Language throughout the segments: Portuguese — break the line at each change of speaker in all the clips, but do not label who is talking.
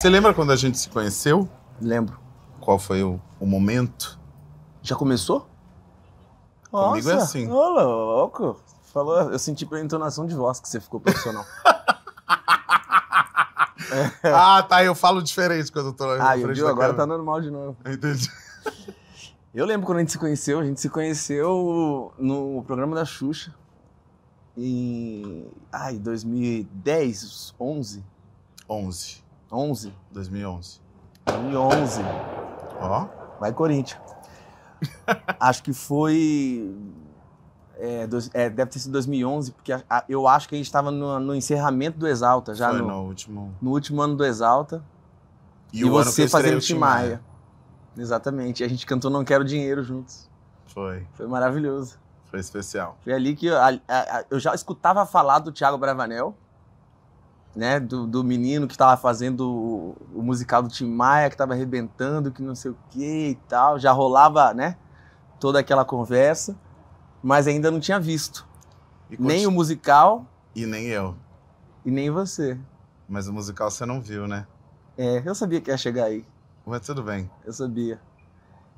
Você lembra quando a gente se conheceu? Lembro. Qual foi o, o momento? Já começou? Comigo é assim. Ô, louco. Falou, eu senti pela entonação de voz que você ficou profissional. é. Ah, tá. Eu falo diferente quando eu tô na Ah, eu viu? Agora tá normal de novo. Entendi. Eu lembro quando a gente se conheceu. A gente se conheceu no programa da Xuxa. Em. Ai, 2010, 11? 11. 11. 2011. 2011. Ó. Vai Corinthians. acho que foi. É, dois, é, deve ter sido 2011, porque a, a, eu acho que a gente estava no, no, encerramento do Exalta já. Foi no, no, último. No último ano do Exalta. E, e você fazendo Tim Maia. Né? Exatamente. E a gente cantou Não Quero Dinheiro juntos. Foi. Foi maravilhoso. Foi especial. Foi ali que eu, a, eu já escutava falar do Thiago Bravanel né, do, do menino que estava fazendo o, o, musical do Tim Maia, que estava arrebentando, que não sei o que e tal. Já rolava, né, toda aquela conversa, mas ainda não tinha visto. Nem o musical. E nem eu. E nem você. Mas o musical você não viu, né? É, eu sabia que ia chegar aí. Mas tudo bem. Eu sabia.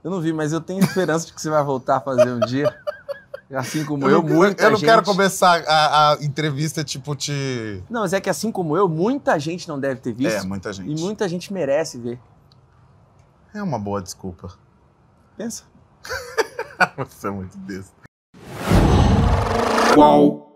Eu não vi, mas eu tenho esperança de que você vai voltar a fazer um dia. Assim como eu, eu não, muita gente. Eu não gente... quero começar a, a, entrevista, tipo, te. Não, mas é que assim como eu, muita gente não deve ter visto. É, muita gente. E muita gente merece ver. É uma boa desculpa. Pensa. Você é muito besta. Qual?